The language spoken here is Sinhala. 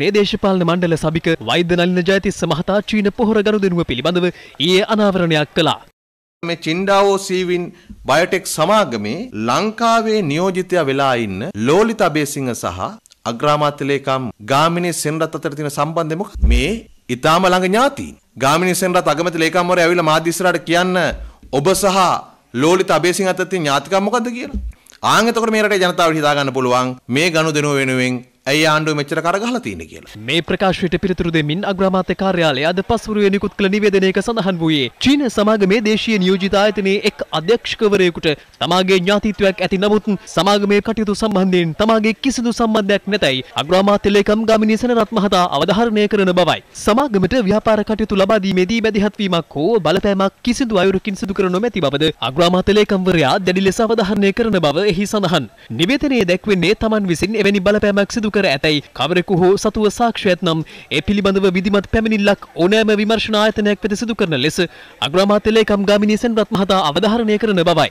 නේ දේශපාලන මණ්ඩල සභික වෛද්‍ය නලින ජයතිස්ස මහතා චීන පොහොර ගනුදෙනුව පිළිබඳව ඊයේ අනාවරණයක් කළා. මේ චින්ඩාවෝ සීවින් බයොටෙක් සමාගමේ ලංකාවේ නියෝජිතයා වෙලා ඉන්න ලෝලිත අබේසිංහ සහ අග්‍රාමාත්‍ය ලේකම් ගාමිණී සෙන්රත් අතර තියෙන සම්බන්ධය මොකක්ද? මේ ඊටාම ළඟ ඥාතීන්. ගාමිණී සෙන්රත් අගමැති ලේකම්වරයා ඇවිල්ලා මාධ්‍ය ඉස්සරහට කියන්න ඔබ සහ ලෝලිත අබේසිංහ අතර තියෙන ඥාතිකම් මොකද්ද කියලා. ආන් එතකොට මේ රටේ ජනතාවට හිතා ගන්න පුළුවන් මේ ගනුදෙනුව වෙනුවෙන් ඇයි ආණ්ඩුව මෙච්චර කරගහලා තියෙන්නේ කියලා. මේ ප්‍රකාශයට පිළිතුරු දෙමින් අග්‍රාමාත්‍ය කාර්යාලය අද පස්වරුවේ නිකුත් කළ නිවේදනයක සඳහන් වූයේ චීන සමාගමේ දේශීය නියෝජිත ආයතනයේ එක් අධ්‍යක්ෂකවරයෙකුට තමාගේ ඥාතිත්වයක් ඇති නමුත් සමාගමේ කටයුතු සම්බන්ධයෙන් තමාගේ කිසිදු සම්බන්ධයක් නැතයි අග්‍රාමාත්‍ය ලේකම් ගාමිණී සෙනරත් මහතා අවධාරණය කරන බවයි. සමාගමට ව්‍යාපාර කටයුතු ලබා දීමේදී බැදිහත් වීමක් හෝ බලපෑමක් කිසිදු අයුරකින් සිදු කර නොමැති බවද අග්‍රාමාත්‍ය ලේකම්වරයා දැඩි ලෙස අවධාරණය කරන බව එහි සඳහන්. නිවේදනයේ දැක්වෙන්නේ Taman විසින් එවැනි බලපෑමක් සිදු කර ඇතැයි කවරෙකු හෝ සතුව සාක්ෂයත් නම් ඒ පිළිබඳව විධිමත් පැමිණිල්ලක් ඕනෑම විමර්ශණ ආයතනයක් වෙත සිදු කරන ලෙස අග්‍රාමාත්‍ය ලේකම් ගාමිණී සෙන්රත් මහතා අවධාරණය කරන බවයි.